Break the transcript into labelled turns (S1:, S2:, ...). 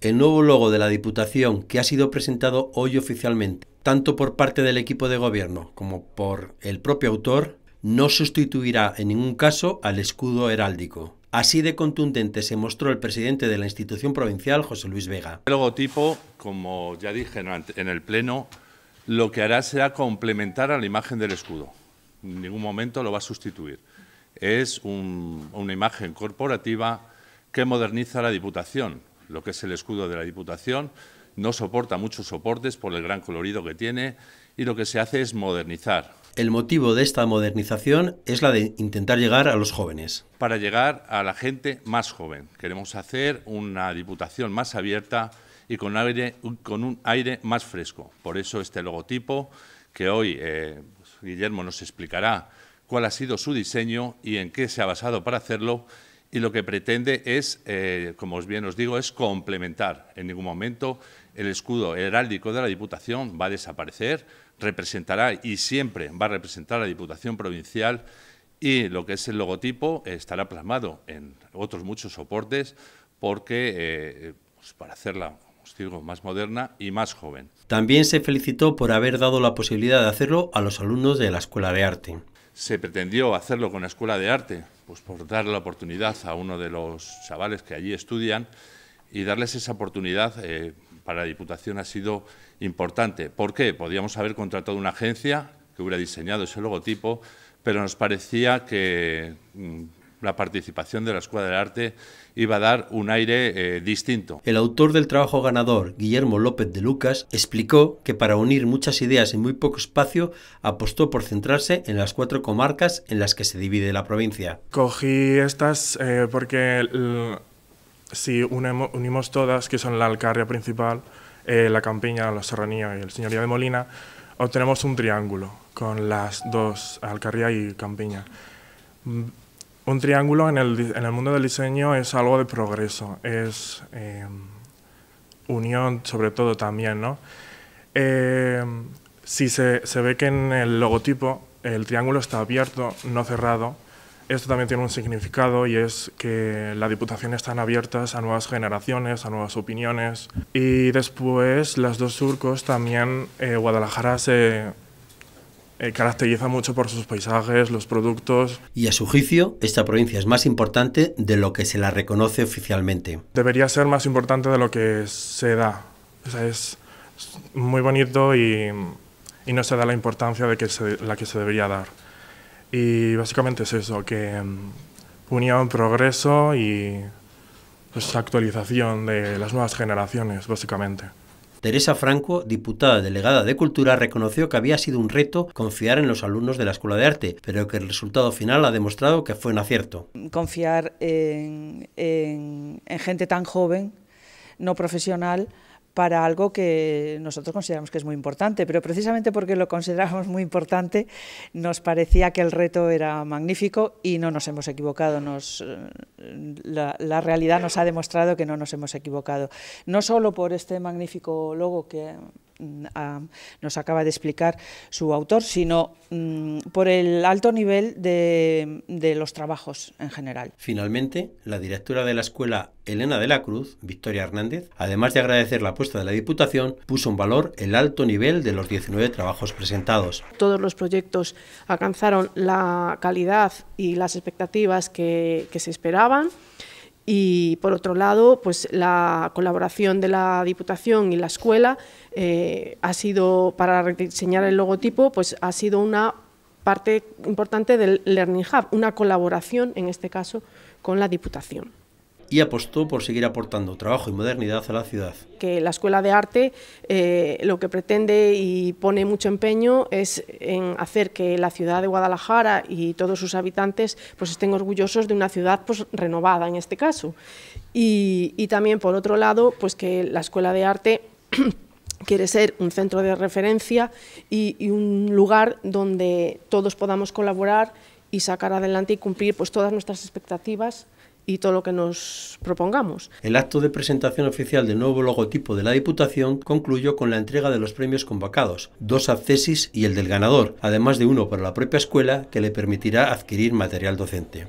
S1: el nuevo logo de la Diputación que ha sido presentado hoy oficialmente, tanto por parte del equipo de gobierno como por el propio autor, no sustituirá en ningún caso al escudo heráldico. Así de contundente se mostró el presidente de la institución provincial, José Luis Vega. El logotipo, como
S2: ya dije en el Pleno, lo que hará será complementar a la imagen del escudo. En ningún momento lo va a sustituir. Es una imagen corporativa que moderniza la Diputación, lo que es el escudo de la Diputación, no soporta muchos soportes por el gran colorido que tiene y lo que se hace es modernizar. El motivo de esta modernización es la de intentar llegar a los jóvenes. Para llegar a la gente más joven. Queremos hacer una diputación más abierta y con, un aire más fresco. Por eso este logotipo que hoy eh, Guillermo nos explicará cuál ha sido su diseño y en qué se ha basado para hacerlo y lo que pretende es, eh, como os bien os digo, es complementar. En ningún momento el escudo heráldico de la Diputación va a desaparecer, representará y siempre va a representar a la Diputación Provincial y lo que es el logotipo estará plasmado en otros muchos soportes porque eh, pues para hacerla os digo, más moderna y más joven.
S1: También se felicitó por
S2: haber dado la posibilidad de hacerlo a los alumnos de la Escuela de Arte. Se pretendió hacerlo con la Escuela de Arte, pues por dar la oportunidad a uno de los chavales que allí estudian y darles esa oportunidad eh, para la Diputación ha sido importante. ¿Por qué? Podíamos haber contratado una agencia que hubiera diseñado ese logotipo, pero nos parecía que mm, la participación de la Escuela del Arte iba a dar un aire eh,
S1: distinto. El autor del trabajo ganador, Guillermo López de Lucas, explicó que para unir muchas ideas en muy poco espacio apostó por centrarse en las cuatro comarcas en las que se divide la provincia.
S3: Cogí estas eh, porque si unimos todas, que son la Alcarria principal, eh, la Campiña, la Serranía y el Señoría de Molina, obtenemos un triángulo con las dos, Alcarria y Campiña un triángulo en el, mundo del diseño es algo de progreso, es em, unión sobre todo también, em, si se, ve que en el logotipo el triángulo está abierto, no cerrado, esto también tiene un significado y es que la Diputación están abiertas a nuevas generaciones, a nuevas opiniones. Y después, las dos surcos también, eh, Guadalajara se eh, caracteriza mucho por sus paisajes, los productos. Y a su
S1: juicio, esta provincia es más importante de lo que se la reconoce oficialmente.
S3: Debería ser más importante de lo que se da. es muy bonito y, no se da la importancia de que la que se debería dar. Y básicamente es eso, que em, unía un progreso y pues, actualización de las nuevas generaciones, básicamente.
S1: Teresa Franco, diputada delegada de Cultura, reconoció que había sido un reto confiar en los alumnos de la Escuela de Arte, pero que el resultado final ha demostrado que fue un acierto.
S4: Confiar en, en gente tan joven, no profesional, para algo que nosotros consideramos que es muy importante, pero precisamente porque lo consideramos muy importante nos parecía que el reto era magnífico y no nos hemos equivocado, nos, eh, la, la, realidad nos ha demostrado que no nos hemos equivocado, no solo por este magnífico logo que nos acaba de explicar su autor, sino mm, por el alto nivel de, los trabajos en general.
S1: Finalmente, la directora de la escuela Elena de la Cruz, Victoria Hernández, además de agradecer la apuesta de la Diputación, puso en valor el alto nivel de los 19 trabajos presentados.
S5: Todos los proyectos alcanzaron la calidad y las expectativas que se esperaban. Y por otro lado, pues la colaboración de la Diputación y la escuela eh, ha sido, para rediseñar el logotipo, pues ha sido una parte importante del Learning Hub, una colaboración en este caso con la Diputación
S1: y apostó por seguir aportando trabajo y modernidad a la ciudad.
S5: Que la Escuela de Arte eh, lo que pretende y pone mucho empeño es en hacer que la ciudad de Guadalajara y todos sus habitantes pues, estén orgullosos de una ciudad pues, renovada en este caso. Y, también, por otro lado, pues, que la Escuela de Arte... quiere ser un centro de referencia y, y, un lugar donde todos podamos colaborar y sacar adelante y cumplir pues, todas nuestras expectativas y todo lo que nos propongamos.
S1: El acto de presentación oficial del nuevo logotipo de la Diputación concluyó con la entrega de los premios convocados, dos abscesis y el del ganador, además de uno para la propia escuela que le permitirá adquirir material docente.